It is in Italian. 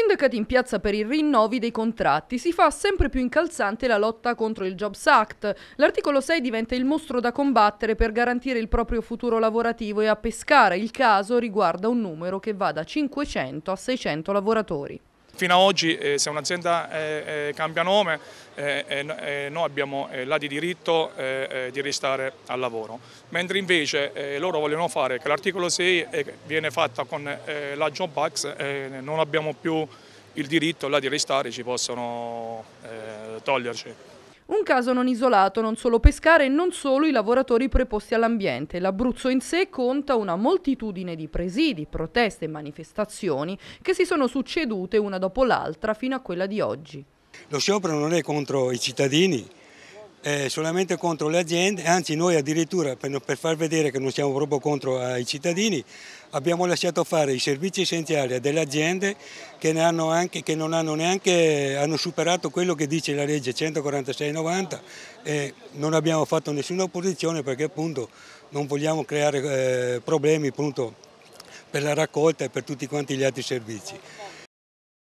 Sindacati in piazza per i rinnovi dei contratti. Si fa sempre più incalzante la lotta contro il Jobs Act. L'articolo 6 diventa il mostro da combattere per garantire il proprio futuro lavorativo e a pescare il caso riguarda un numero che va da 500 a 600 lavoratori. Fino ad oggi eh, se un'azienda eh, eh cambia nome eh, eh, noi abbiamo eh, là di diritto di restare al lavoro, mentre invece loro vogliono fare che l'articolo 6 viene fatta con la Job Act, non abbiamo più il diritto là di restare, ci possono toglierci. Un caso non isolato, non solo pescare e non solo i lavoratori preposti all'ambiente. L'Abruzzo in sé conta una moltitudine di presidi, proteste e manifestazioni che si sono succedute una dopo l'altra fino a quella di oggi. Lo sciopero non è contro i cittadini, eh, solamente contro le aziende, anzi noi addirittura per, per, far vedere che non siamo proprio contro ai eh, cittadini abbiamo lasciato fare i servizi essenziali a delle aziende che, anche, che non hanno neanche hanno superato quello che dice la legge 146-90 e non abbiamo fatto nessuna opposizione perché appunto non vogliamo creare eh, problemi appunto, per la raccolta e per tutti quanti gli altri servizi.